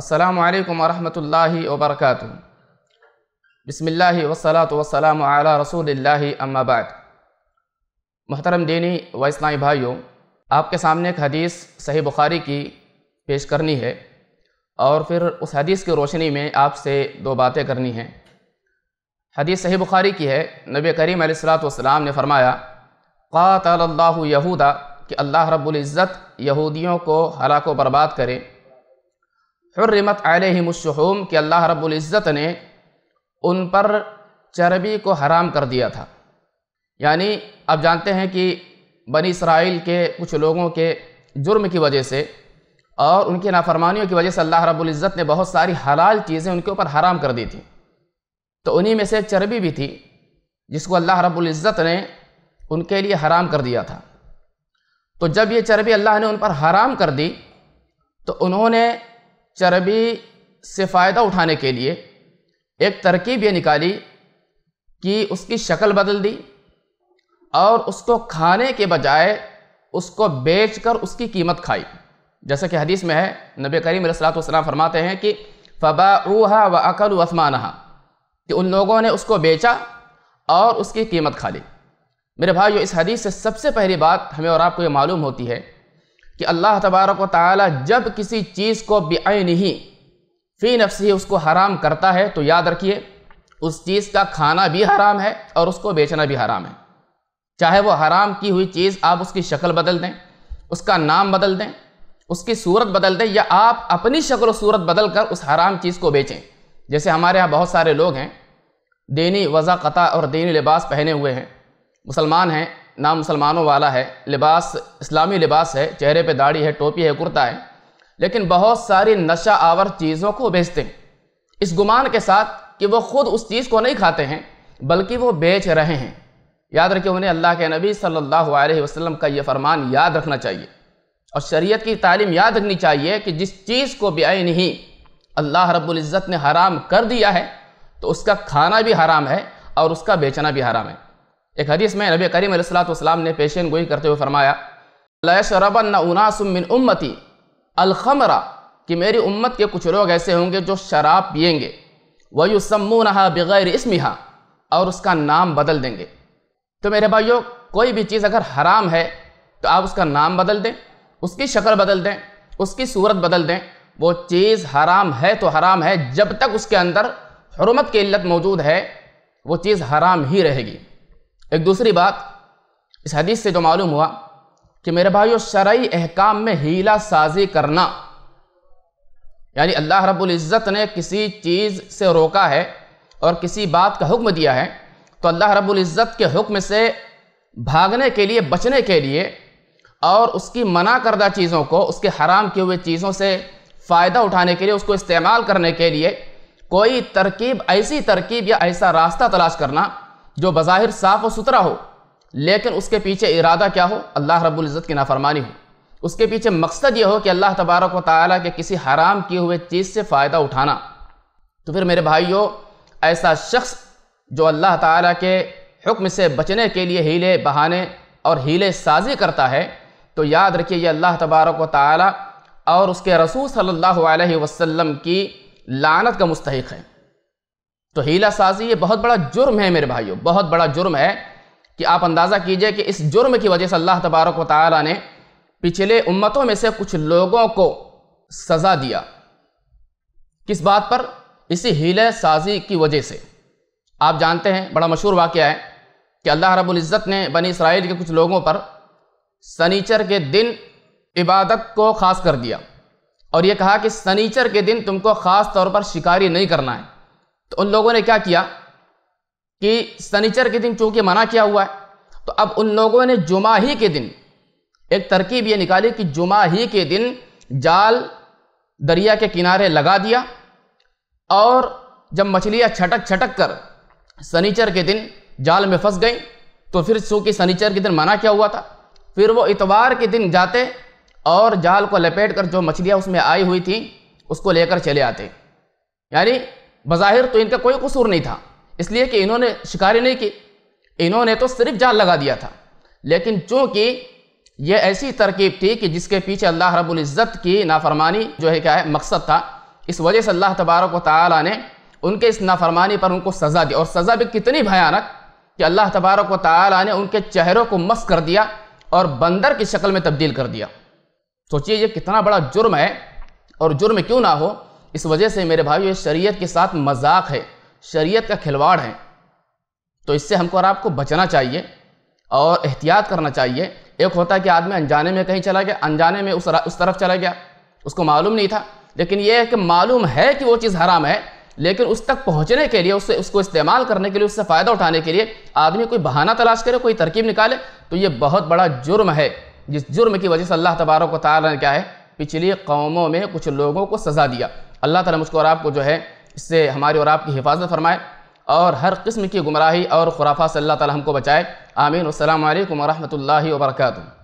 अस्सलाम वालेकुम वरहमतुल्लाहि वबरकातु बिस्मिल्लाह वसलात वसलाम आला रसूलिल्लाह अम्माबाद मोहतरम दीनी व इस्लामी भाइयों आपके सामने एक हदीस सही बुखारी की पेश करनी है और फिर उस हदीस की रोशनी में आपसे दो बातें करनी हैं हदीस सही बुखारी की है नबी करीम सलाम ने फरमाया क़ातल्ला यहूदा कि अल्लाह रब्बुल इज़्ज़त यहूदियों को हलाक व बर्बाद करे हर्रमत आलहमशूम कि अल्लाह रब्ज़त ने उन पर चर्बी को हराम कर दिया था यानी अब जानते हैं कि बनी इसराइल के कुछ लोगों के जुर्म की वजह से और उनकी नाफरमानियों की वजह से अल्लाह रब्ज़त ने बहुत सारी हलाल चीज़ें उनके ऊपर हराम कर दी थी तो उन्हीं में से एक चर्बी भी थी जिसको अल्लाह रब्ज़त ने उनके लिए हराम कर दिया था तो जब ये चर्बी अल्लाह ने उन पर हराम कर दी तो उन्होंने चर्बी से फ़ायदा उठाने के लिए एक तरकीब ये निकाली कि उसकी शक्ल बदल दी और उसको खाने के बजाय उसको बेचकर उसकी कीमत खाई जैसा कि हदीस में है नबी करीम सलाम फरमाते हैं कि फ़बाऊहा व अकल वसमानहा कि उन लोगों ने उसको बेचा और उसकी कीमत खा ली मेरे भाई इस हदीस से सबसे पहली बात हमें और आपको ये मालूम होती है कि अल्लाह तबारक व ताली जब किसी चीज़ को बेआई नहीं फ़ी नफ्स ही उसको हराम करता है तो याद रखिए उस चीज़ का खाना भी हराम है और उसको बेचना भी हराम है चाहे वो हराम की हुई चीज़ आप उसकी शक्ल बदल दें उसका नाम बदल दें उसकी सूरत बदल दें या आप अपनी शक्ल सूरत बदल कर उस हराम चीज़ को बेचें जैसे हमारे यहाँ बहुत सारे लोग हैं दीनी वज़ा कता और दीनी लिबास पहने हुए हैं मुसलमान है नाम मुसलमानों वाला है लिबास इस्लामी लिबास है चेहरे पे दाढ़ी है टोपी है कुर्ता है लेकिन बहुत सारी नशा आवर चीज़ों को बेचते हैं इस गुमान के साथ कि वो खुद उस चीज़ को नहीं खाते हैं बल्कि वो बेच रहे हैं याद रखिए उन्हें अल्लाह के नबी सल्लल्लाहु अलैहि वसल्लम का ये फरमान याद रखना चाहिए और शरीयत की तालीम याद रखनी चाहिए कि जिस चीज़ को बे नहीं अल्लाह रब्बुल इज़्ज़त ने हराम कर दिया है तो उसका खाना भी हराम है और उसका बेचना भी हराम है एक हदीस में नबी करीम सलाम ने पेशन गोई करते हुए फरमाया शरबन उम्मती अलखमरा कि मेरी उम्मत के कुछ लोग ऐसे होंगे जो शराब पियेंगे वयुसमूनहा बग़ैर इसमिहा और उसका नाम बदल देंगे तो मेरे भाइयों कोई भी चीज़ अगर हराम है तो आप उसका नाम बदल दें उसकी शक्ल बदल दें उसकी सूरत बदल दें वो चीज़ हराम है तो हराम है जब तक उसके अंदर हरमत की इल्लत मौजूद है वो चीज़ हराम ही रहेगी एक दूसरी बात इस हदीस से जो तो मालूम हुआ कि मेरे भाइयों शरय अहकाम में हीला साजी करना यानी अल्लाह रब्बुल इज़्ज़त ने किसी चीज़ से रोका है और किसी बात का हुक्म दिया है तो अल्लाह रब्बुल इज़्ज़त के हुक्म से भागने के लिए बचने के लिए और उसकी मना करदा चीज़ों को उसके हराम किए हुए चीज़ों से फ़ायदा उठाने के लिए उसको इस्तेमाल करने के लिए कोई तरकीब ऐसी तरकीब या ऐसा रास्ता तलाश करना जो बज़ाहिर साफ़ व सुथरा हो लेकिन उसके पीछे इरादा क्या हो अल्लाह रबुल्ज़त की नाफरमानी हो उसके पीछे मकसद ये हो कि अल्लाह तबारक व ताली के किसी हराम किए हुए चीज़ से फ़ायदा उठाना तो फिर मेरे भाइयों ऐसा शख्स जो अल्लाह ताला के हुक्म से बचने के लिए हीले बहाने और हीले साजी करता है तो याद रखिए ये अल्लाह तबारक व ताली और उसके रसूल सल्लल्लाहु अलैहि वसल्लम की लानत का मुस्तक है तो हीला साजी ये बहुत बड़ा जुर्म है मेरे भाइयों बहुत बड़ा जुर्म है कि आप अंदाज़ा कीजिए कि इस जुर्म की वजह से अल्लाह तबारक वाली ने पिछले उम्मतों में से कुछ लोगों को सज़ा दिया किस बात पर इसी हीले साजी की वजह से आप जानते हैं बड़ा मशहूर वाक़ है कि अल्लाह रबुल्ज़त ने बनी इसराइल के कुछ लोगों पर सनीचर के दिन इबादत को ख़ास कर दिया और ये कहा कि सनीचर के दिन तुमको ख़ास तौर पर शिकारी नहीं करना है तो उन लोगों ने क्या किया कि सनीचर के दिन चूंकि मना किया हुआ है तो अब उन लोगों ने जुमा ही के दिन एक तरकीब ये निकाली कि जुमा ही के दिन जाल दरिया के किनारे लगा दिया और जब मछलियाँ छटक छटक कर सनीचर के दिन जाल में फंस गई तो फिर चूँकि सनीचर के दिन मना क्या हुआ था फिर वो इतवार के दिन जाते और जाल को लपेट कर जो मछलियाँ उसमें आई हुई थी उसको लेकर चले आते यानी बज़ाहिर तो इनका कोई कसूर नहीं था इसलिए कि इन्होंने शिकारी नहीं की इन्होंने तो सिर्फ जाल लगा दिया था लेकिन चूँकि यह ऐसी तरकीब थी कि जिसके पीछे अल्लाह रबुल्ज़त की नाफरमानी जो है क्या है मकसद था इस वजह से अल्लाह तबारक ताली ने उनके इस नाफरमानी पर उनको सज़ा दी और सज़ा भी कितनी भयानक कि अल्लाह तबारक ताली ने उनके चेहरों को मस्त कर दिया और बंदर की शक्ल में तब्दील कर दिया सोचिए ये कितना बड़ा जुर्म है और जुर्म क्यों ना हो इस वजह से मेरे भाई ये शरीयत के साथ मजाक है शरीयत का खिलवाड़ है तो इससे हमको और आपको बचना चाहिए और एहतियात करना चाहिए एक होता है कि आदमी अनजाने में कहीं चला गया अनजाने में उस उस तरफ चला गया उसको मालूम नहीं था लेकिन यह है कि मालूम है कि वो चीज़ हराम है लेकिन उस तक पहुंचने के लिए उससे उसको इस्तेमाल करने के लिए उससे फ़ायदा उठाने के लिए आदमी कोई बहाना तलाश करे कोई तरकीब निकाले तो ये बहुत बड़ा जुर्म है जिस जुर्म की वजह से अल्लाह तबारक ताली ने क्या है पिछली कौमों में कुछ लोगों को सज़ा दिया अल्लाह ताला मुझको और आपको जो है इससे हमारी और आपकी हिफाजत फरमाए और हर किस्म की गुमराही और खुराफा से अल्लाह ताला हमको बचाए आमीन अल्लाम वरहमल वर्का